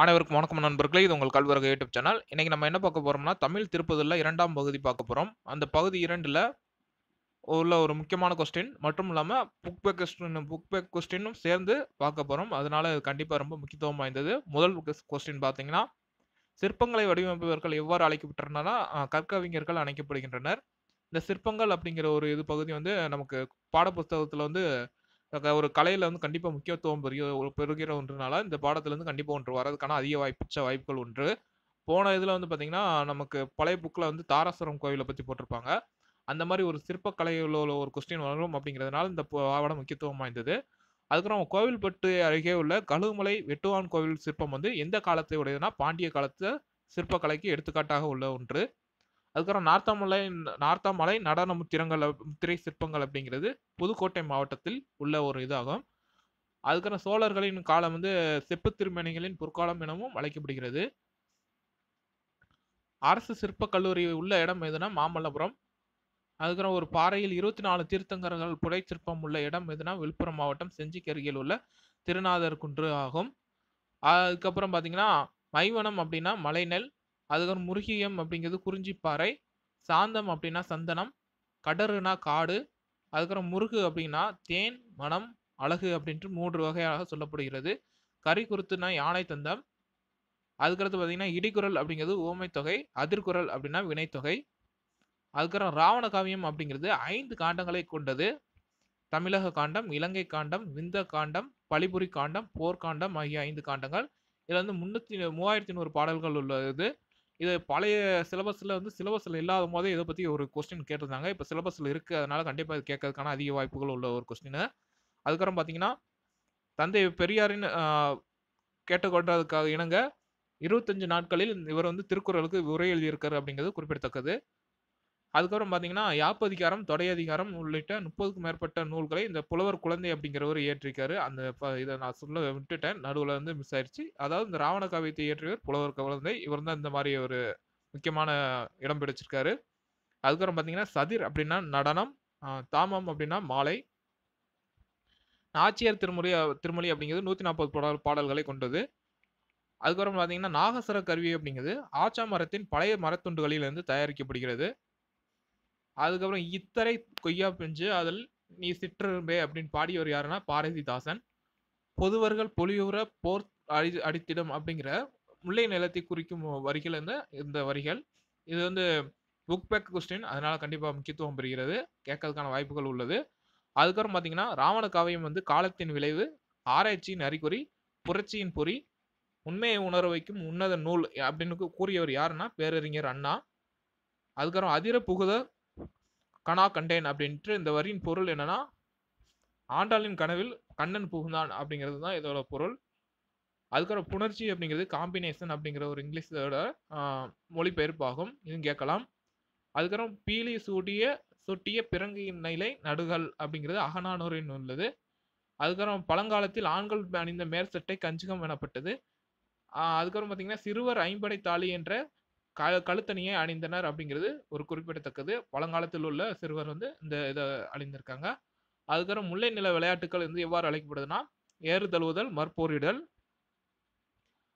அனைவருக்கும் வணக்கம் நண்பர்களே இது உங்கள் கல்வரக யூடியூப் சேனல் இன்றைக்கி நம்ம என்ன பார்க்க போகிறோம்னா தமிழ் திருப்பதில் இரண்டாம் பகுதி பார்க்க போகிறோம் அந்த பகுதி இரண்டில் உள்ள ஒரு முக்கியமான கொஸ்டின் மட்டும் இல்லாமல் book back question book back கொஸ்டினும் சேர்ந்து பார்க்க போகிறோம் அதனால் இது கண்டிப்பாக ரொம்ப முக்கியத்துவம் வாய்ந்தது முதல் கொஸ்டின் பார்த்தீங்கன்னா சிற்பங்களை வடிவமைப்பவர்கள் எவ்வாறு அழைக்கப்பட்டிருந்தாலும் கற்கவிஞர்கள் அழைக்கப்படுகின்றனர் இந்த சிற்பங்கள் அப்படிங்கிற ஒரு இது பகுதி வந்து நமக்கு பாடப்புஸ்தகத்தில் வந்து ஒரு கலையில் வந்து கண்டிப்பாக முக்கியத்துவம் பெரிய ஒரு பெறுகிற ஒன்றுனால இந்த பாடத்துலேருந்து கண்டிப்பாக ஒன்று வர்றதுக்கான அதிக வாய்ப்பிச்ச வாய்ப்புகள் ஒன்று போன இதில் வந்து பார்த்திங்கன்னா நமக்கு பழைய புக்கில் வந்து தாராசுரம் கோவிலை பற்றி போட்டிருப்பாங்க அந்த மாதிரி ஒரு சிற்பக்கலையில் உள்ள ஒரு கொஸ்டின் வரும் அப்படிங்கிறதுனால இந்த பாடம் முக்கியத்துவம் வாய்ந்தது அதுக்கப்புறம் கோவில்பட்டு அருகே உள்ள கழுமலை வெட்டுவான் கோவில் சிற்பம் வந்து எந்த காலத்தை உடையதுன்னா பாண்டிய காலத்து சிற்பக்கலைக்கு எடுத்துக்காட்டாக உள்ள ஒன்று அதுக்கப்புறம் நார்த்தாமலை நார்த்தாமலை நடன முத்திரங்கள் முத்திரை சிற்பங்கள் அப்படிங்கிறது புதுக்கோட்டை மாவட்டத்தில் உள்ள ஒரு இதாகும் அதுக்கப்புறம் சோழர்களின் காலம் வந்து செப்பு திருமணிகளின் பொற்காலம் எனவும் அழைக்கப்படுகிறது அரசு சிற்ப கல்லூரி உள்ள இடம் எதுனா மாமல்லபுரம் அதுக்கப்புறம் ஒரு பாறையில் இருபத்தி நாலு தீர்த்தங்கரங்கள் புடை சிற்பம் உள்ள இடம் எதுனா விழுப்புரம் மாவட்டம் செஞ்சிக்கு அருகில் உள்ள திருநாதர் குன்று ஆகும் அதுக்கப்புறம் பார்த்தீங்கன்னா மைவனம் அப்படின்னா மலைநெல் அதுக்கப்புறம் முருகியம் அப்படிங்கிறது குறிஞ்சிப்பாறை சாந்தம் அப்படின்னா சந்தனம் கடறுனா காடு அதுக்கப்புறம் முருகு அப்படின்னா தேன் மனம் அழகு அப்படின்ட்டு மூன்று வகையாக சொல்லப்படுகிறது கறி குருத்துனா யானை தந்தம் அதுக்கடுத்து பார்த்தீங்கன்னா இடிக்குரல் அப்படிங்கிறது ஓமை தொகை அதிர்குரல் அப்படின்னா வினைத்தொகை அதுக்கப்புறம் ராவண காவியம் அப்படிங்கிறது ஐந்து காண்டங்களை கொண்டது தமிழக காண்டம் இலங்கை காண்டம் விந்த காண்டம் பழிபுரி காண்டம் போர்க்காண்டம் ஆகிய ஐந்து காண்டங்கள் இதில் வந்து முன்னூற்றி மூவாயிரத்தி நூறு பாடல்கள் உள்ளது இது பழைய சிலபஸில் வந்து சிலபஸில் இல்லாத போதே இதை பற்றி ஒரு கொஸ்டின் கேட்டிருந்தாங்க இப்போ சிலபஸில் இருக்குது அதனால் கண்டிப்பாக இது கேட்கறதுக்கான அதிக வாய்ப்புகள் உள்ள ஒரு கொஸ்டின் அதுக்கப்புறம் பார்த்தீங்கன்னா தந்தை பெரியாரின் கேட்டுக்கொண்டதுக்காக இணங்க இருபத்தஞ்சு நாட்களில் இவர் வந்து திருக்குறளுக்கு உரை எழுதியிருக்காரு அப்படிங்கிறது குறிப்பிடத்தக்கது அதுக்கப்புறம் பார்த்தீங்கன்னா யாப்பதிகாரம் தொடை அதிகாரம் உள்ளிட்ட முப்பதுக்கும் மேற்பட்ட நூல்களை இந்த புலவர் குழந்தை அப்படிங்கிறவர் இயற்றிருக்காரு அந்த இதை நான் சொல்ல விட்டுட்டேன் நடுவில் வந்து மிஸ் ஆயிடுச்சு அதாவது இந்த ராவண காவியத்தை இயற்றியவர் புலவர் குழந்தை இவர் தான் இந்த மாதிரி ஒரு முக்கியமான இடம் பிடிச்சிருக்காரு அதுக்கப்புறம் பார்த்தீங்கன்னா சதிர் அப்படின்னா நடனம் தாமம் அப்படின்னா மாலை நாச்சியார் திருமொழி திருமொழி அப்படிங்கிறது நூற்றி நாற்பது பாடல் பாடல்களை கொண்டது அதுக்கப்புறம் பார்த்தீங்கன்னா நாகசர கருவி அப்படிங்கிறது ஆச்சா மரத்தின் பழைய மரத்துண்டுகளிலிருந்து தயாரிக்கப்படுகிறது அதுக்கப்புறம் இத்தரை கொய்யா பிஞ்சு அதில் நீ சிற்றரும்பே அப்படின்னு பாடியவர் யாருன்னா பாரதிதாசன் பொதுவர்கள் பொலியுற போர் அடி அடித்திடம் அப்படிங்கிற முல்லை நிலத்தை குறிக்கும் வரிகள் இந்த இந்த வரிகள் இது வந்து புக் பேக் கொஸ்டின் அதனால் கண்டிப்பாக முக்கியத்துவம் பெறுகிறது கேட்கறதுக்கான வாய்ப்புகள் உள்ளது அதுக்கப்புறம் பார்த்தீங்கன்னா ராவண காவியம் வந்து காலத்தின் விளைவு ஆராய்ச்சியின் அறிகுறி புரட்சியின் பொறி உண்மையை உணர வைக்கும் உன்னத நூல் அப்படின்னு கூறியவர் யாருன்னா பேரறிஞர் அண்ணா அதுக்கப்புறம் அதிர புகுத கனா கண்டேன் அப்படின்ட்டு இந்த வரியின் பொருள் என்னன்னா ஆண்டாளின் கனவில் கண்ணன் புகுந்தான் அப்படிங்கிறது தான் இதோட பொருள் அதுக்கப்புறம் புணர்ச்சி அப்படிங்கிறது காம்பினேஷன் அப்படிங்கிற ஒரு இங்கிலீஷோட மொழிபெயர்ப்பாகும் இதுவும் கேட்கலாம் அதுக்கப்புறம் பீலி சூட்டிய சுட்டிய பிறங்கியின் நிலை நடுகள் அப்படிங்கிறது அகநானூரின் உள்ளது அதுக்கப்புறம் பழங்காலத்தில் ஆண்கள் அணிந்த மேற்சட்டை கஞ்சிகம் எனப்பட்டது அதுக்கப்புறம் பார்த்தீங்கன்னா சிறுவர் ஐம்படை தாலி என்ற க கழுத்தணியை அணிந்தனர் அப்படிங்கிறது ஒரு குறிப்பிடத்தக்கது பழங்காலத்தில் உள்ள சிறுவர் வந்து இந்த இதை அணிந்திருக்காங்க அதுக்கப்புறம் முல்லை நில விளையாட்டுகள் வந்து எவ்வாறு அழைக்கப்படுதுன்னா ஏறு தழுவுதல் மற்போரிடல்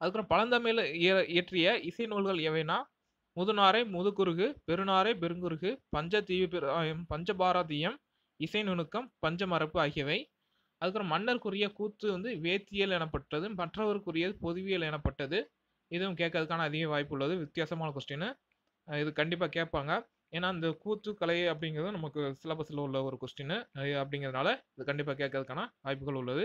அதுக்கப்புறம் பழந்தமிழ் இயற்றிய இசை நூல்கள் எவைனா முதுநாரை முதுகுருகு பெருநாரை பெருங்குருகு பஞ்ச தீவு பஞ்சபாரதியம் இசை நுணுக்கம் பஞ்சமரப்பு ஆகியவை அதுக்கப்புறம் மன்னருக்குரிய கூத்து வந்து வேத்தியல் எனப்பட்டது மற்றவருக்குரிய பொதுவியல் எனப்பட்டது இதுவும் கேட்கறதுக்கான அதிக வாய்ப்பு உள்ளது வித்தியாசமான கொஸ்டின் இது கண்டிப்பாக கேட்பாங்க ஏன்னா அந்த கூத்து கலை அப்படிங்கிறது நமக்கு சிலபஸில் உள்ள ஒரு கொஸ்டின் அப்படிங்கிறதுனால இது கண்டிப்பாக கேட்கறதுக்கான வாய்ப்புகள் உள்ளது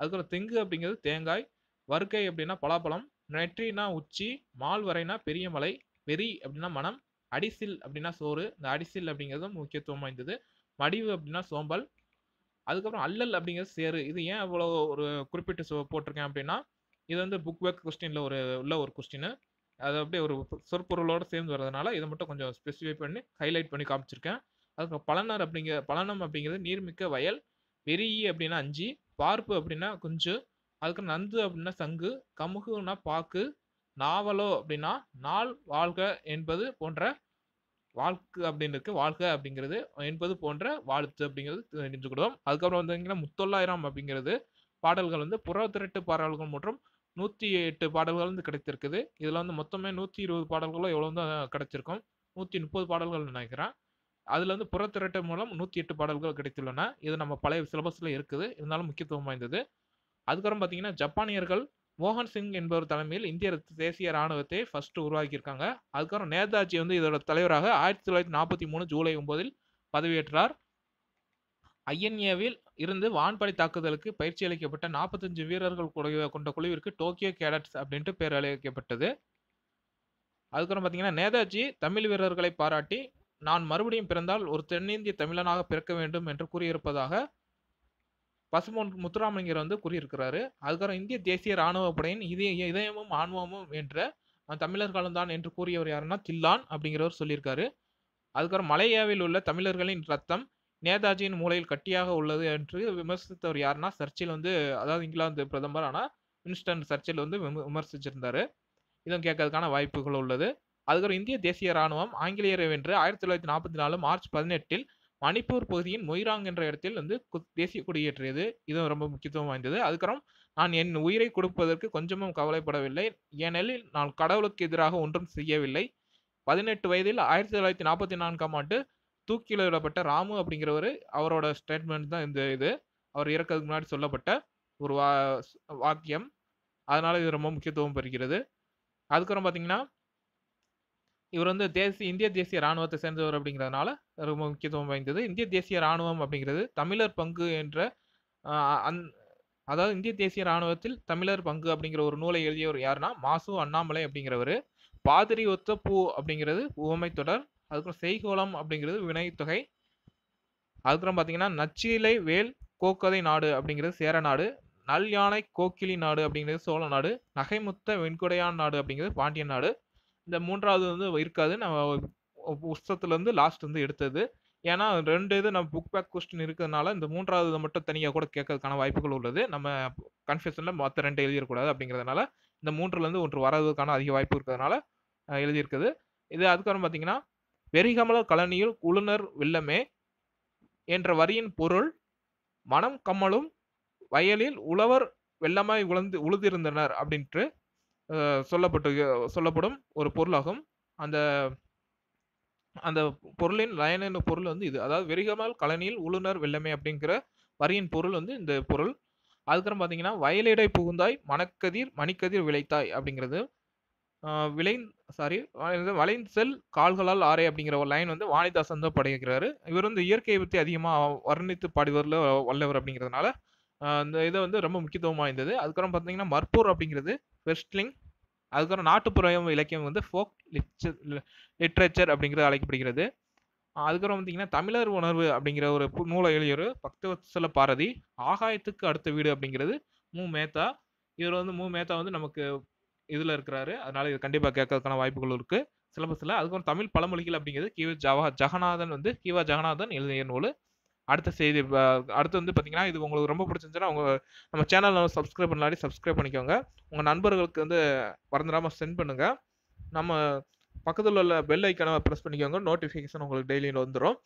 அதுக்கப்புறம் தெங்கு அப்படிங்கிறது தேங்காய் வறுக்கை அப்படின்னா பலாப்பழம் நெற்றினா உச்சி மால் வரைனா பெரிய மலை வெறி அப்படின்னா மனம் அடிசில் அப்படின்னா சோறு இந்த அடிசில் அப்படிங்கிறது முக்கியத்துவம் வாய்ந்தது மடிவு அப்படின்னா சோம்பல் அதுக்கப்புறம் அல்லல் அப்படிங்கிறது சேரு இது ஏன் இவ்வளோ ஒரு குறிப்பிட்டு போட்டிருக்கேன் அப்படின்னா இது வந்து புக் பேக் கொஸ்டினில் ஒரு உள்ள ஒரு கொஸ்டின் அது அப்படியே ஒரு சொற்பொருளோடு சேர்ந்து வரதுனால இதை மட்டும் கொஞ்சம் ஸ்பெசிஃபை பண்ணி ஹைலைட் பண்ணி காமிச்சிருக்கேன் அதுக்கு பழனார் அப்படிங்கிற பழனம் அப்படிங்கிறது நீர்மிக்க வயல் பெரிய அப்படின்னா அஞ்சு பார்ப்பு அப்படின்னா குஞ்சு அதுக்கு நந்து அப்படின்னா சங்கு கமுகுன்னா பாக்கு நாவலோ அப்படின்னா நாள் வாழ்க என்பது போன்ற வாழ்க்கு அப்படின்னு இருக்கு வாழ்க அப்படிங்கிறது என்பது போன்ற வாழ்த்து அப்படிங்கிறது தெரிஞ்சுக்கிடுவோம் அதுக்கப்புறம் வந்தீங்கன்னா முத்தொள்ளாயிரம் அப்படிங்கிறது பாடல்கள் வந்து புற திரட்டு பாடல்கள் மற்றும் நூற்றி எட்டு பாடல்கள் வந்து கிடைத்திருக்குது இதில் வந்து மொத்தமே நூற்றி இருபது பாடல்களோ எவ்வளோ வந்து கிடைச்சிருக்கும் நூற்றி முப்பது பாடல்கள் நினைக்கிறேன் அதில் வந்து புறத்திரட்டை மூலம் நூற்றி எட்டு பாடல்கள் கிடைத்துள்ளன இது நம்ம பழைய சிலபஸில் இருக்குது இருந்தாலும் முக்கியத்துவம் வாய்ந்தது அதுக்கப்புறம் பார்த்தீங்கன்னா ஜப்பானியர்கள் மோகன் சிங் என்பவர் தலைமையில் இந்திய தேசிய இராணுவத்தை ஃபஸ்ட்டு உருவாக்கியிருக்காங்க அதுக்கப்புறம் நேதாஜி வந்து இதோட தலைவராக ஆயிரத்தி தொள்ளாயிரத்தி நாற்பத்தி மூணு ஜூலை ஒன்பதில் பதவியேற்றார் ஐஎன்ஏவில் இருந்து வான்படை தாக்குதலுக்கு பயிற்சி அளிக்கப்பட்ட நாற்பத்தஞ்சு வீரர்கள் கொண்ட குழுவிற்கு டோக்கியோ கேடட்ஸ் அப்படின்ட்டு பேர் அளிக்கப்பட்டது அதுக்கப்புறம் பார்த்தீங்கன்னா நேதாஜி தமிழ் வீரர்களை பாராட்டி நான் மறுபடியும் பிறந்தால் ஒரு தென்னிந்திய தமிழனாக பிறக்க வேண்டும் என்று கூறியிருப்பதாக பசுமோன் முத்துராமலிங்கர் வந்து கூறியிருக்கிறாரு அதுக்கப்புறம் இந்திய தேசிய இராணுவ படையின் இதய இதயமும் ஆன்மமும் என்ற தமிழர்களும் தான் என்று கூறியவர் யாருன்னா தில்லான் அப்படிங்கிறவர் சொல்லியிருக்காரு அதுக்கப்புறம் மலையாவில் உள்ள தமிழர்களின் ரத்தம் நேதாஜியின் மூலையில் கட்டியாக உள்ளது என்று விமர்சித்தவர் யாருன்னா சர்ச்சில் வந்து அதாவது இங்கிலாந்து பிரதமர் ஆனால் வின்ஸ்டன் சர்ச்சில் வந்து விமர்சிச்சிருந்தாரு இதுவும் கேட்கறதுக்கான வாய்ப்புகள் உள்ளது அதுக்கப்புறம் இந்திய தேசிய ராணுவம் ஆங்கிலேயரை வென்று ஆயிரத்தி தொள்ளாயிரத்தி நாற்பத்தி நாலு மார்ச் பதினெட்டில் மணிப்பூர் பகுதியின் மொய்ராங் என்ற இடத்தில் வந்து தேசிய கொடியேற்றியது இதுவும் ரொம்ப முக்கியத்துவம் வாய்ந்தது அதுக்கப்புறம் நான் என் உயிரை கொடுப்பதற்கு கொஞ்சமும் கவலைப்படவில்லை ஏனெனில் நான் கடவுளுக்கு எதிராக ஒன்றும் செய்யவில்லை பதினெட்டு வயதில் ஆயிரத்தி தொள்ளாயிரத்தி நாற்பத்தி நான்காம் ஆண்டு தூக்கில விடப்பட்ட ராமு அப்படிங்கிறவர் அவரோட ஸ்டேட்மெண்ட் தான் இந்த இது அவர் இறக்கிறதுக்கு முன்னாடி சொல்லப்பட்ட ஒரு வா வாக்கியம் அதனால இது ரொம்ப முக்கியத்துவம் பெறுகிறது அதுக்கப்புறம் பார்த்தீங்கன்னா இவர் வந்து தேசிய இந்திய தேசிய இராணுவத்தை சேர்ந்தவர் அப்படிங்கிறதுனால ரொம்ப முக்கியத்துவம் வாய்ந்தது இந்திய தேசிய இராணுவம் அப்படிங்கிறது தமிழர் பங்கு என்ற அந் அதாவது இந்திய தேசிய இராணுவத்தில் தமிழர் பங்கு அப்படிங்கிற ஒரு நூலை எழுதியவர் யாருன்னா மாசு அண்ணாமலை அப்படிங்கிறவர் பாதிரி ஒத்த பூ அப்படிங்கிறது உவமை தொடர் அதுக்கப்புறம் செய்கோளம் அப்படிங்கிறது வினைத்தொகை அதுக்கப்புறம் பார்த்தீங்கன்னா நச்சிலை வேல் கோக்கதை நாடு அப்படிங்கிறது சேர நாடு நல் யானை கோக்கிலி நாடு அப்படிங்கிறது சோழ நாடு நகைமுத்த வெண்குடையான் நாடு அப்படிங்கிறது பாண்டியன் நாடு இந்த மூன்றாவது வந்து இருக்காது நம்ம புஸ்தத்துலேருந்து லாஸ்ட் வந்து எடுத்தது ஏன்னா ரெண்டு இது நம்ம புக் பேக் கொஸ்டின் இருக்கிறதுனால இந்த மூன்றாவது மட்டும் தனியாக கூட கேட்கறதுக்கான வாய்ப்புகள் உள்ளது நம்ம கன்ஃபியூஷனில் மற்ற ரெண்டு எழுதியிருக்கூடாது அப்படிங்கிறதுனால இந்த மூன்றுலேருந்து ஒன்று வர்றதுக்கான அதிக வாய்ப்பு இருக்கிறதுனால எழுதியிருக்குது இது அதுக்கப்புறம் பார்த்தீங்கன்னா வெறிகமல கலனியில் குளுநர் வில்லமே என்ற வரியின் பொருள் மனம் கம்மலும் வயலில் உழவர் வெள்ளமாய் உழந்து உழுதிருந்தனர் அப்படின்ட்டு சொல்லப்பட்டு சொல்லப்படும் ஒரு பொருளாகும் அந்த அந்த பொருளின் லயன் என்ற பொருள் வந்து இது அதாவது வெறிகமல் கலனியில் உளுநர் வெள்ளமை அப்படிங்கிற வரியின் பொருள் வந்து இந்த பொருள் அதுக்கப்புறம் பார்த்தீங்கன்னா வயலிடை புகுந்தாய் மணக்கதிர் மணிக்கதிர் விளைத்தாய் அப்படிங்கிறது விளைந் சாரி வளைந்து செல் கால்களால் ஆறை அப்படிங்கிற ஒரு லைன் வந்து வாணிதாசன் தான் படைக்கிறாரு இவர் வந்து இயற்கையை பற்றி அதிகமாக வர்ணித்து பாடுவதில் வல்லவர் அப்படிங்கிறதுனால அந்த இதை வந்து ரொம்ப முக்கியத்துவம் வாய்ந்தது அதுக்கப்புறம் பார்த்தீங்கன்னா மற்பூர் அப்படிங்கிறது வெஸ்ட்லிங் அதுக்கப்புறம் நாட்டுப்புற இலக்கியம் வந்து ஃபோக் லிட்ரேச்சர் அப்படிங்கிறது அழைக்கப்படுகிறது அதுக்கப்புறம் பார்த்தீங்கன்னா தமிழர் உணர்வு அப்படிங்கிற ஒரு நூலை எழுதியவர் பக்தவத்சல பாரதி ஆகாயத்துக்கு அடுத்த வீடு அப்படிங்கிறது மு மேத்தா இவர் வந்து மு மேத்தா வந்து நமக்கு இதில் இருக்கிறாரு அதனால இது கண்டிப்பாக கேட்கறதுக்கான வாய்ப்புகள் இருக்குது சிலபஸில் அதுக்கப்புறம் தமிழ் பழமொழிகள் அப்படிங்கிறது கிவ ஜவா ஜெகநாதன் வந்து கிவா ஜெகநாதன் எழுதிய நூல் அடுத்த செய்தி அடுத்து வந்து பார்த்தீங்கன்னா இது உங்களுக்கு ரொம்ப பிடிச்சிருந்துச்சுன்னா உங்கள் நம்ம சேனலில் சப்ஸ்கிரைப் பண்ணலாடி சப்ஸ்கிரைப் பண்ணிக்கோங்க உங்கள் நண்பர்களுக்கு வந்து மறந்துடாமல் சென்ட் பண்ணுங்கள் நம்ம பக்கத்தில் உள்ள பெல் ஐக்கனை ப்ரெஸ் பண்ணிக்கோங்க நோட்டிஃபிகேஷன் உங்களுக்கு டெய்லியில் வந்துடும்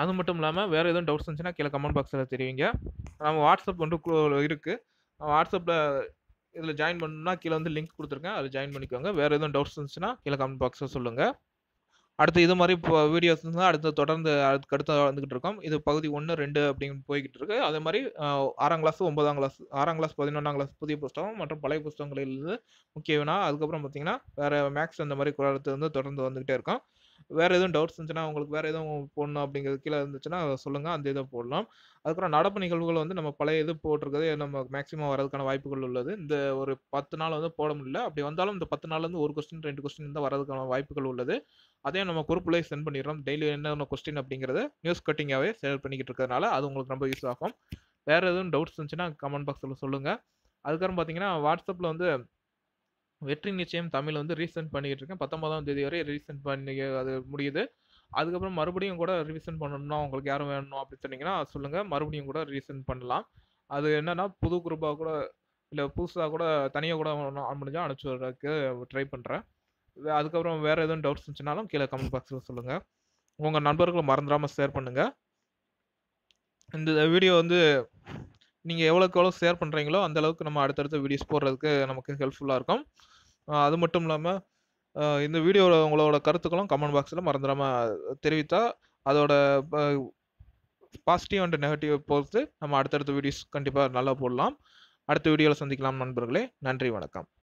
அது மட்டும் இல்லாமல் வேறு எதுவும் டவுட்ஸ் இருந்துச்சுன்னா கீழே கமெண்ட் பாக்ஸில் தெரிவிங்க நம்ம வாட்ஸ்அப் வந்து இருக்குது வாட்ஸ்அப்பில் இதில் ஜாயின் பண்ணணும்னா கீழே வந்து லிங்க் கொடுத்துருக்கேன் அதில் ஜாயின் பண்ணிக்கோங்க வேறு எதுவும் டவுட்ஸ் இருந்துச்சுன்னா கீழே கமெண்ட் பாக்ஸில் சொல்லுங்கள் அடுத்து இது மாதிரி இப்போ வீடியோஸ் இருந்தால் அடுத்து தொடர்ந்து அதுக்கு அடுத்து வந்துக்கிட்டு இருக்கோம் இது பகுதி ஒன்று ரெண்டு அப்படின்னு போய்கிட்டு இருக்கு அதே மாதிரி ஆறாம் கிளாஸ் ஒன்பதாம் கிளாஸ் ஆறாம் கிளாஸ் பதினொன்றாம் கிளாஸ் புதிய புஸ்தகம் மற்றும் பழைய புஸ்தகங்களிலிருந்து முக்கிய அதுக்கப்புறம் பார்த்தீங்கன்னா வேறு மேக்ஸ் அந்த மாதிரி குறையிறது வந்து தொடர்ந்து வந்துக்கிட்டே இருக்கும் வேறு எதுவும் டவுட்ஸ் இருந்துச்சுன்னா உங்களுக்கு வேறு எதுவும் போடணும் அப்படிங்கிறது கீழே இருந்துச்சுன்னா சொல்லுங்கள் அந்த இதை போடலாம் அதுக்கப்புறம் நடப்பு நிகழ்வுகள் வந்து நம்ம பழைய இது போட்டிருக்கிறது நம்ம மேக்ஸிமம் வரதுக்கான வாய்ப்புகள் உள்ளது இந்த ஒரு பத்து நாள் வந்து போட முடியல அப்படி வந்தாலும் இந்த பத்து நாள்லேருந்து ஒரு கொஸ்டின் ரெண்டு கொஸ்டின் இருந்தால் வரதுக்கான வாய்ப்புகள் உள்ளது அதையும் நம்ம குரூப்பில் சென்ட் பண்ணிடுறோம் டெய்லி என்னென்ன கொஸ்டின் அப்படிங்கிறத நியூஸ் கட்டிங்காகவே சேர் பண்ணிக்கிட்டு இருக்கிறதுனால அது உங்களுக்கு ரொம்ப யூஸ் ஆகும் வேறு எதுவும் டவுட்ஸ் இருந்துச்சுன்னா கமெண்ட் பாக்ஸில் சொல்லுங்கள் அதுக்கப்புறம் பார்த்தீங்கன்னா வாட்ஸ்அப்பில் வந்து வெற்றி நிச்சயம் தமிழ் வந்து ரீசெண்ட் பண்ணிக்கிட்டு இருக்கேன் பத்தொன்பதாம் தேதி வரை ரீசெண்ட் பண்ணி அது முடியுது அதுக்கப்புறம் மறுபடியும் கூட ரீசெண்ட் பண்ணணும்னா உங்களுக்கு யாரும் வேணும் அப்படின்னு சொன்னீங்கன்னா சொல்லுங்கள் மறுபடியும் கூட ரீசெண்ட் பண்ணலாம் அது என்னன்னா புது குரூப்பாக கூட இல்லை புதுசாக கூட தனியாக கூட முடிஞ்சால் அனுப்பிச்சு வர்றதுக்கு ட்ரை பண்ணுறேன் அதுக்கப்புறம் வேறு எதுவும் டவுட்ஸ் இருந்துச்சுனாலும் கீழே கமெண்ட் பாக்ஸில் சொல்லுங்கள் உங்கள் நண்பர்களை மறந்துடாமல் ஷேர் பண்ணுங்கள் இந்த வீடியோ வந்து நீங்கள் எவ்வளோக்கு எவ்வளோ ஷேர் பண்ணுறீங்களோ அந்தளவுக்கு நம்ம அடுத்தடுத்த வீடியோஸ் போடுறதுக்கு நமக்கு ஹெல்ப்ஃபுல்லாக இருக்கும் அது மட்டும் இல்லாமல் இந்த வீடியோவில் உங்களோட கருத்துக்களும் கமெண்ட் பாக்ஸில் மறந்துடாமல் தெரிவித்தா அதோட பாசிட்டிவ் அண்ட் நெகட்டிவ் பொறுத்து நம்ம அடுத்தடுத்த வீடியோஸ் கண்டிப்பாக நல்லா போடலாம் அடுத்த வீடியோவில் சந்திக்கலாம் நண்பர்களே நன்றி வணக்கம்